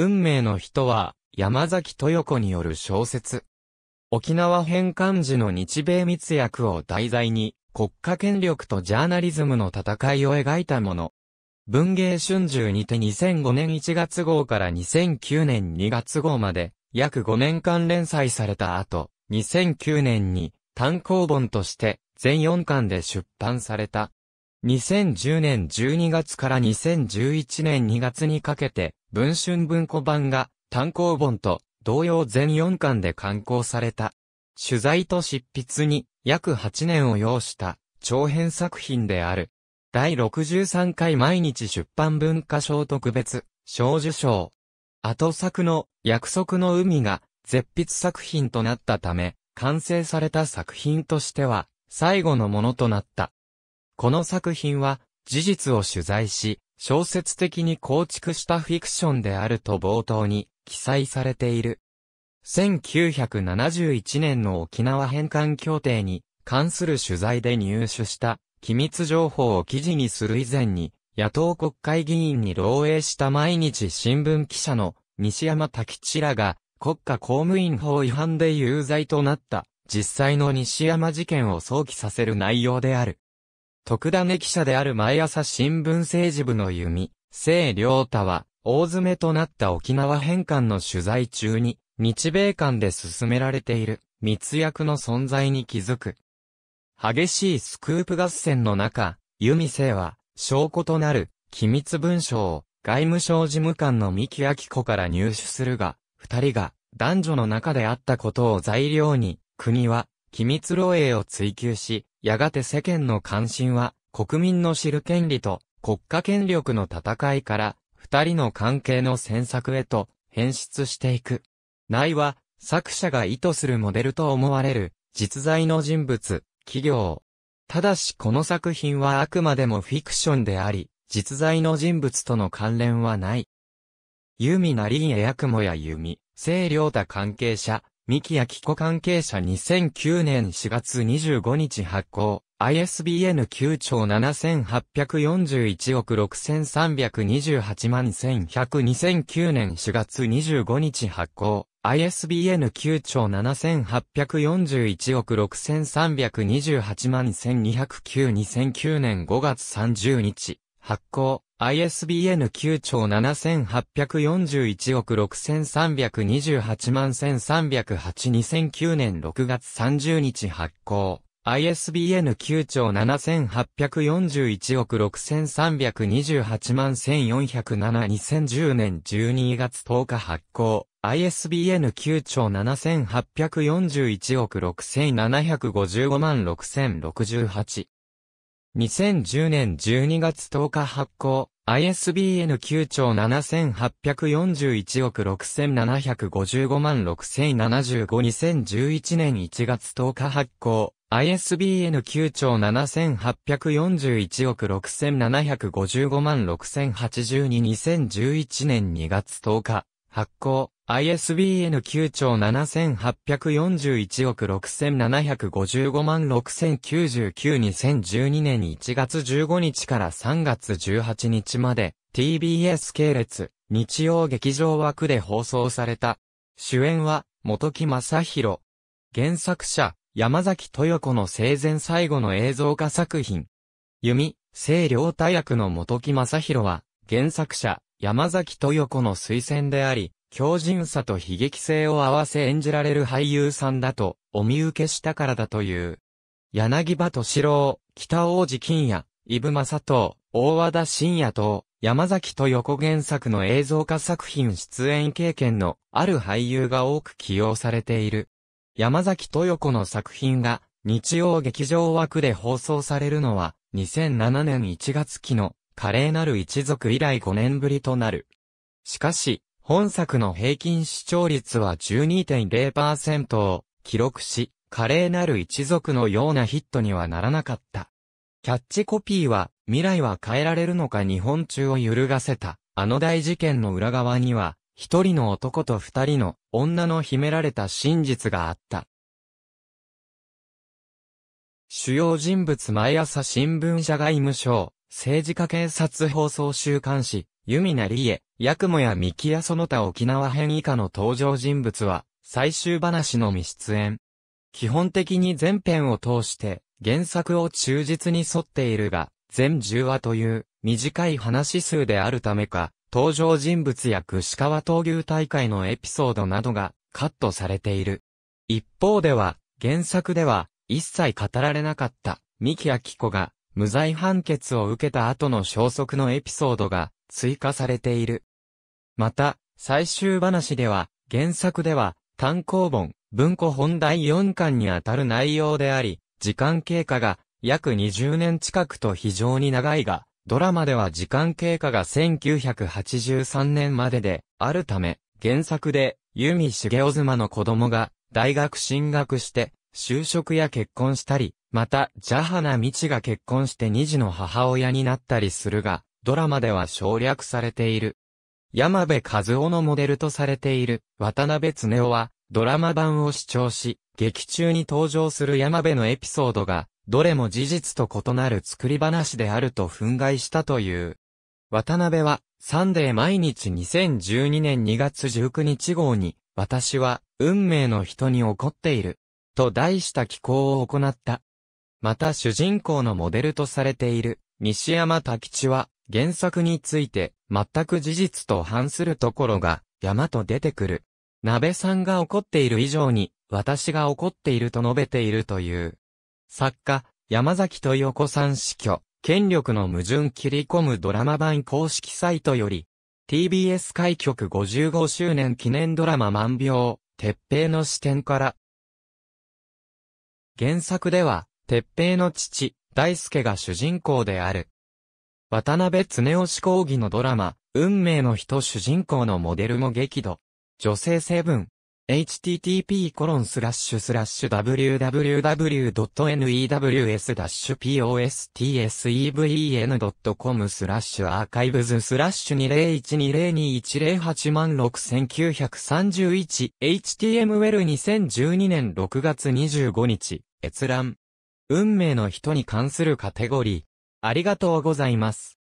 運命の人は、山崎豊子による小説。沖縄返還時の日米密約を題材に、国家権力とジャーナリズムの戦いを描いたもの。文芸春秋にて2005年1月号から2009年2月号まで、約5年間連載された後、2009年に単行本として全4巻で出版された。2010年12月から2011年2月にかけて、文春文庫版が単行本と同様全4巻で刊行された。取材と執筆に約8年を要した長編作品である。第63回毎日出版文化賞特別賞受賞。後作の約束の海が絶筆作品となったため、完成された作品としては最後のものとなった。この作品は事実を取材し、小説的に構築したフィクションであると冒頭に記載されている。1971年の沖縄返還協定に関する取材で入手した機密情報を記事にする以前に野党国会議員に漏洩した毎日新聞記者の西山滝吉らが国家公務員法違反で有罪となった実際の西山事件を想起させる内容である。特ダネ記者である毎朝新聞政治部の弓、聖良太は、大詰めとなった沖縄返還の取材中に、日米間で進められている密約の存在に気づく。激しいスクープ合戦の中、弓聖は、証拠となる機密文書を外務省事務官の三木明子から入手するが、二人が男女の中であったことを材料に、国は機密漏洩を追求し、やがて世間の関心は、国民の知る権利と国家権力の戦いから、二人の関係の詮索へと変質していく。内は、作者が意図するモデルと思われる、実在の人物、企業。ただしこの作品はあくまでもフィクションであり、実在の人物との関連はない。ユミナリンエヤクモやユミ、清涼太関係者、三木明子関係者2009年4月25日発行、ISBN 9兆7841億6328万11002009年4月25日発行、ISBN 9兆7841億6328万1209 2009年5月30日。発行、ISBN 9兆7841億6328万13082009年6月30日発行。ISBN 9兆7841億6328万14072010年12月10日発行。ISBN 9兆7841億6755万6068。2010年12月10日発行、ISBN 9兆7841億6755万6075 2011年1月10日発行、ISBN 9兆7841億6755万6082 2011年2月10日、発行、ISBN 9兆7841億6755万60992012年1月15日から3月18日まで TBS 系列日曜劇場枠で放送された。主演は元木正宏。原作者山崎豊子の生前最後の映像化作品。弓、清涼太役の元木正宏は原作者山崎豊子の推薦であり、強靭さと悲劇性を合わせ演じられる俳優さんだと、お見受けしたからだという。柳葉敏郎、北王子金也、伊武正人、大和田信也と、山崎豊子原作の映像化作品出演経験のある俳優が多く起用されている。山崎豊子の作品が日曜劇場枠で放送されるのは2007年1月期の華麗なる一族以来5年ぶりとなる。しかし、本作の平均視聴率は12.0%を記録し、華麗なる一族のようなヒットにはならなかった。キャッチコピーは、未来は変えられるのか日本中を揺るがせた、あの大事件の裏側には、一人の男と二人の女の秘められた真実があった。主要人物毎朝新聞社外務省、政治家警察放送週刊誌、ユミナリエ、ヤクモやミキやその他沖縄編以下の登場人物は、最終話のみ出演。基本的に全編を通して、原作を忠実に沿っているが、全10話という短い話数であるためか、登場人物や串川闘牛大会のエピソードなどがカットされている。一方では、原作では一切語られなかった三木明子が無罪判決を受けた後の消息のエピソードが追加されている。また、最終話では、原作では、単行本、文庫本第4巻にあたる内容であり、時間経過が約20年近くと非常に長いが、ドラマでは時間経過が1983年までであるため、原作で、シゲオ雄妻の子供が大学進学して、就職や結婚したり、また、ジャハナ・ミチが結婚して二児の母親になったりするが、ドラマでは省略されている。山部和夫のモデルとされている渡辺恒夫は、ドラマ版を視聴し、劇中に登場する山部のエピソードが、どれも事実と異なる作り話であると憤慨したという。渡辺は、サンデー毎日2012年2月19日号に、私は、運命の人に怒っている。と題した寄稿を行った。また主人公のモデルとされている西山太地は原作について全く事実と反するところが山と出てくる。鍋さんが怒っている以上に私が怒っていると述べているという。作家、山崎豊子さん死去、権力の矛盾切り込むドラマ版公式サイトより、TBS 開局55周年記念ドラマ万病、鉄平の視点から。原作では、鉄平の父、大輔が主人公である。渡辺恒夫志講義のドラマ、運命の人主人公のモデルも激怒。女性セブン。http://www.news-posteven.com スラッシュアーカイブズスラッシュ2012021086931 html2012 年6月25日閲覧運命の人に関するカテゴリー。ありがとうございます。